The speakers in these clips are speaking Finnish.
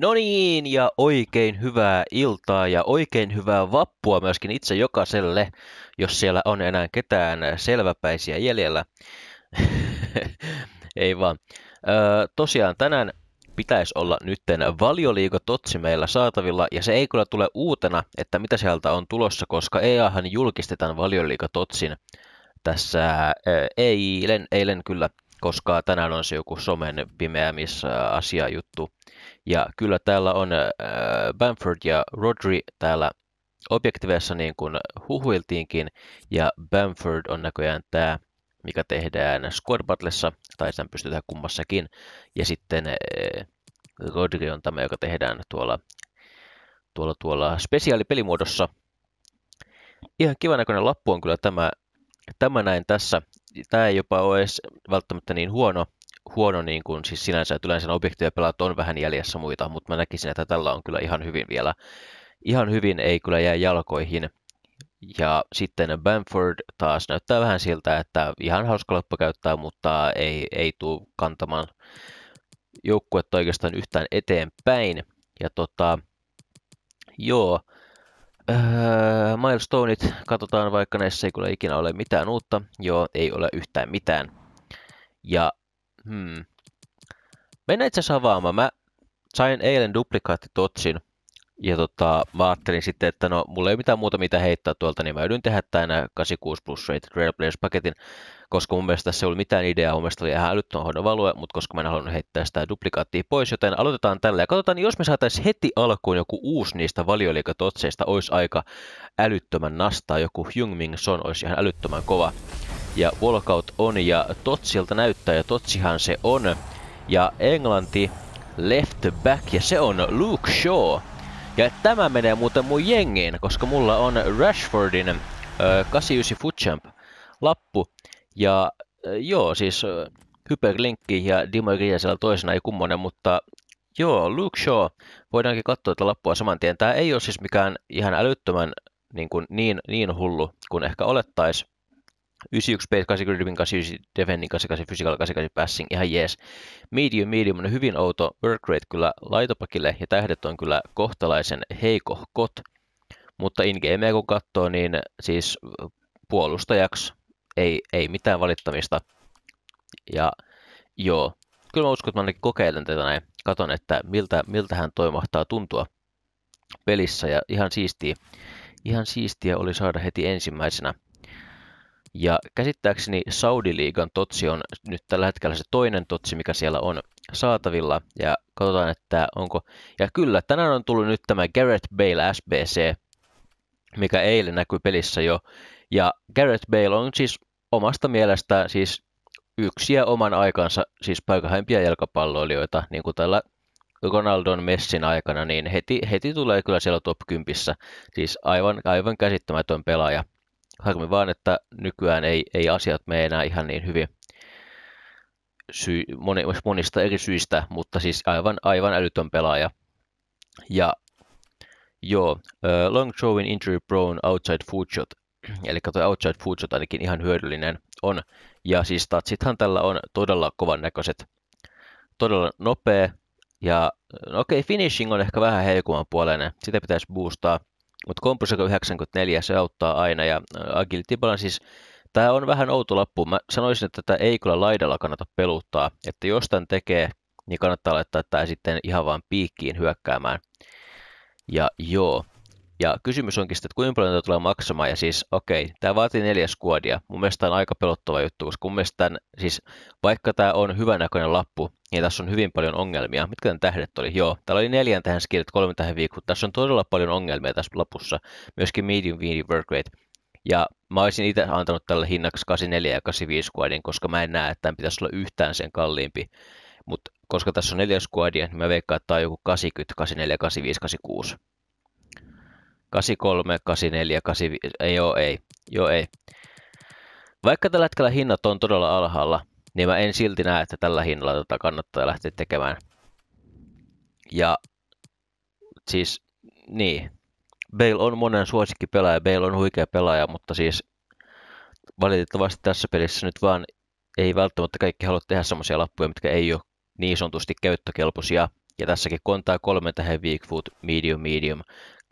No niin, ja oikein hyvää iltaa ja oikein hyvää vappua myöskin itse jokaiselle, jos siellä on enää ketään selväpäisiä jäljellä. Ei vaan. Öö, tosiaan tänään pitäisi olla nytten valioliikototsi meillä saatavilla, ja se ei kyllä tule uutena, että mitä sieltä on tulossa, koska EAhan julkistetaan valioliikototsin tässä öö, eilen, eilen kyllä koska tänään on se joku somen pimeämisasia asiajuttu. Ja kyllä täällä on äh, Bamford ja Rodri täällä objektiveissa niin kuin huhuiltiinkin, ja Bamford on näköjään tämä, mikä tehdään Squad Battlessa, tai sen pystytään kummassakin, ja sitten äh, Rodri on tämä, joka tehdään tuolla, tuolla, tuolla spesiaalipelimuodossa. Ihan kiva näköinen lappu on kyllä tämä, tämä näin tässä tämä ei jopa ole edes välttämättä niin huono, huono niin kuin, siis sinänsä, että yleensä objektiivia pelaat on vähän jäljessä muita, mutta mä näkisin, että tällä on kyllä ihan hyvin vielä, ihan hyvin ei kyllä jää jalkoihin. Ja sitten Bamford taas näyttää vähän siltä, että ihan hauska loppu käyttää, mutta ei, ei tule kantamaan joukkuetta oikeastaan yhtään eteenpäin. Ja tota, joo, Äh, milestoneit katsotaan, vaikka näissä ei kyllä ikinä ole mitään uutta. Joo, ei ole yhtään mitään. Ja, hmm. Mennään itse asiassa avaamaan. Mä sain eilen duplikaattitotsin ja tota, mä ajattelin sitten, että no, mulla ei mitään muuta mitä heittää tuolta, niin mä yhdyn tehdä tänä 86 plus Rated Players paketin koska mun mielestä tässä ei ollut mitään ideaa, mun mielestä oli ihan älyttömän hoidon alue, mutta koska mä en halunnut heittää sitä duplikaattia pois, joten aloitetaan tällä ja katsotaan, niin jos me saataisiin heti alkuun joku uusi niistä valioliikatotseista, olisi aika älyttömän nastaa, joku Jungming Son olisi ihan älyttömän kova. Ja Walkout on ja Totsilta näyttää ja Totsihan se on. Ja Englanti left back ja se on Luke Shaw. Ja tämä menee muuten mun jengiin, koska mulla on Rashfordin äh, 89 Footchamp lappu. Ja äh, joo, siis äh, Hyperlinkki ja Dimo siellä toisena ei kummonen, mutta joo, Luke Shaw, voidaankin katsoa tätä lappua saman tien. Tämä ei ole siis mikään ihan älyttömän niin, kuin niin, niin hullu kuin ehkä olettaisiin. 91 base, 80 dribbing, 89 defending, 88 physical, 88 passing, ihan jees. Medium, medium on hyvin outo work rate kyllä laitopakille ja tähdet on kyllä kohtalaisen heikohkot. Mutta in gamea kun katsoo, niin siis puolustajaksi ei, ei mitään valittamista. Ja joo, kyllä mä uskon, että mä ainakin kokeilen tätä näin. Katon, että miltä, miltä hän toi mahtaa tuntua pelissä ja ihan siistiä, ihan siistiä oli saada heti ensimmäisenä – ja käsittääkseni Saudi-liigan totsi on nyt tällä hetkellä se toinen totsi, mikä siellä on saatavilla. Ja katsotaan, että onko... Ja kyllä, tänään on tullut nyt tämä Garrett Bale SBC, mikä eilen näkyi pelissä jo. Ja Garrett Bale on siis omasta mielestä siis yksi ja oman aikansa siis päikähäimpiä jalkapalloilijoita, niin kuin tällä Ronaldon Messin aikana, niin heti, heti tulee kyllä siellä top 10. Siis aivan, aivan käsittämätön pelaaja. Harmi vaan, että nykyään ei, ei asiat mene enää ihan niin hyvin Syy, moni, monista eri syistä, mutta siis aivan, aivan älytön pelaaja. Ja joo, uh, long throwing injury prone outside food shot, eli tuo outside food shot ainakin ihan hyödyllinen on. Ja siis statsithan tällä on todella kovan näköiset, todella nopea, ja no okei, okay, finishing on ehkä vähän heikumman puolinen, sitä pitäisi boostaa, mutta Composec 94, se auttaa aina ja äh, Agility Balance siis Tämä on vähän outo lappu. Mä sanoisin, että tätä ei kyllä laidalla kannata peluttaa. Että jos tämän tekee, niin kannattaa laittaa tämä sitten ihan vaan piikkiin hyökkäämään. Ja joo, ja kysymys onkin sitten, että kuinka paljon tämä tulee maksamaan, ja siis okei, okay, tämä vaatii neljä skuodia. Mun mielestä tämä on aika pelottava juttu, koska mun mielestä tämän, siis vaikka tämä on hyvänäköinen lappu, niin tässä on hyvin paljon ongelmia. Mitkä tämän tähdet oli? Joo, täällä oli neljän tähän skillet, kolme tähän viikkoon. Tässä on todella paljon ongelmia tässä lapussa, myöskin medium, medium work rate. Ja mä olisin itse antanut tälle hinnaksi 84 ja 85 skuodin, koska mä en näe, että tämän pitäisi olla yhtään sen kalliimpi. Mutta koska tässä on neljä skuodia, niin mä veikkaan, että tämä on joku 80, 84, 85, 86. 83, 84, 85, ei joo ei, joo ei. Vaikka tällä hetkellä hinnat on todella alhaalla, niin mä en silti näe, että tällä hinnalla tota kannattaa lähteä tekemään. Ja siis, niin, Bale on monen suosikki pelaaja, Bale on huikea pelaaja, mutta siis valitettavasti tässä pelissä nyt vaan ei välttämättä kaikki halua tehdä semmoisia lappuja, mitkä ei ole niin sanotusti käyttökelpoisia. Ja tässäkin kontaa kolme tähän weak medium, medium.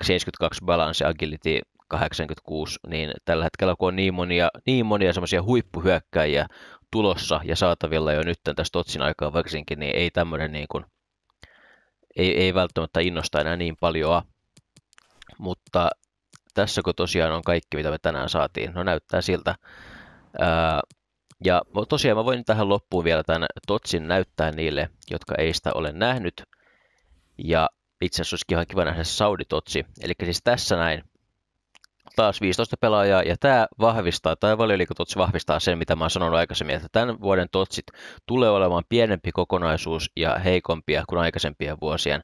72 balance agility 86, niin tällä hetkellä kun on niin monia, niin monia semmoisia huippuhyökkäjiä tulossa ja saatavilla jo nyt tästä totsin aikaa varsinkin, niin ei tämmöinen niin kuin, ei, ei välttämättä innosta enää niin paljoa. Mutta tässä kun tosiaan on kaikki, mitä me tänään saatiin, no näyttää siltä. Ää, ja tosiaan mä voin tähän loppuun vielä tämän Totsin näyttää niille, jotka ei sitä ole nähnyt. Ja itse asiassa olisikin ihan kiva nähdä Sauditotsi. Eli siis tässä näin taas 15 pelaajaa, ja tämä vahvistaa, tai valioliikototsi vahvistaa sen, mitä mä oon sanonut aikaisemmin, että tämän vuoden totsit tulee olemaan pienempi kokonaisuus ja heikompia kuin aikaisempien vuosien.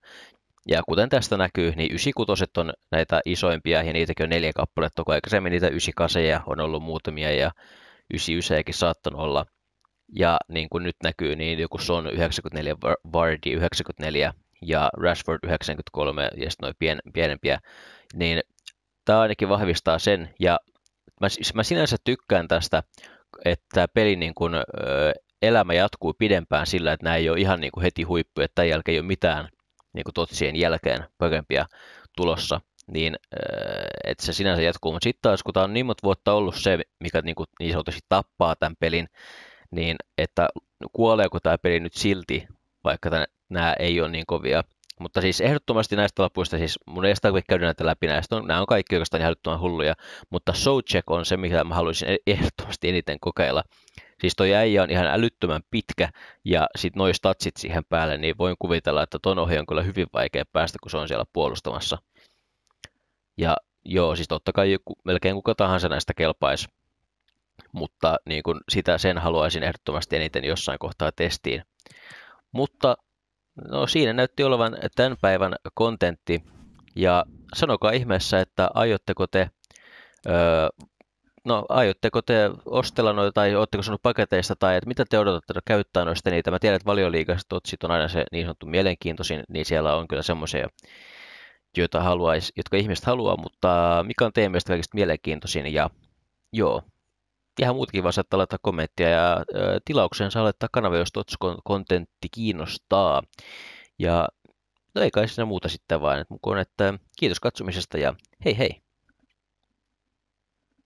Ja kuten tästä näkyy, niin 96 on näitä isoimpia, ja niitäkin on neljä kappaletta, kun aikaisemmin niitä 98 on ollut muutamia, ja 99 saattanut olla. Ja niin kuin nyt näkyy, niin joku on 94 Vardi, 94 ja Rashford 93 ja sitten noin pien, pienempiä, niin tämä ainakin vahvistaa sen ja mä, mä sinänsä tykkään tästä, että peli niin ö, elämä jatkuu pidempään sillä, että nämä ei ole ihan niin kuin heti huippuja, että tämän jälkeen ei ole mitään niin kuin totsien jälkeen parempia tulossa, niin että se sinänsä jatkuu. Mutta sitten taas, kun tämä on niin monta vuotta ollut se, mikä niin, kuin, niin sanotusti tappaa tämän pelin, niin että kuoleeko tämä peli nyt silti, vaikka tämän, nämä ei ole niin kovia. Mutta siis ehdottomasti näistä lapuista, siis mun ei sitä käydä näitä läpi, näistä on, nämä on kaikki oikeastaan ihan hulluja, mutta Soulcheck on se, mitä mä haluaisin e- ehdottomasti eniten kokeilla. Siis toi äijä on ihan älyttömän pitkä ja sit noi statsit siihen päälle, niin voin kuvitella, että ton ohi on kyllä hyvin vaikea päästä, kun se on siellä puolustamassa. Ja joo, siis totta kai joku, melkein kuka tahansa näistä kelpaisi, mutta niin kun sitä sen haluaisin ehdottomasti eniten jossain kohtaa testiin. Mutta No siinä näytti olevan tämän päivän kontentti. Ja sanokaa ihmeessä, että aiotteko te, öö, no, aiotteko te ostella noita tai oletteko sanonut paketeista tai että mitä te odotatte no, käyttää noista niitä. Mä tiedän, että valioliikaiset otsit on aina se niin sanottu mielenkiintoisin, niin siellä on kyllä semmoisia, joita haluais, jotka ihmiset haluaa, mutta mikä on teidän mielestä kaikista mielenkiintoisin ja joo, ihan muutkin vaan saattaa laittaa kommenttia ja tilaukseen saa laittaa kanava, jos kontentti kiinnostaa. Ja no ei kai siinä muuta sitten vaan, että, että kiitos katsomisesta ja hei hei!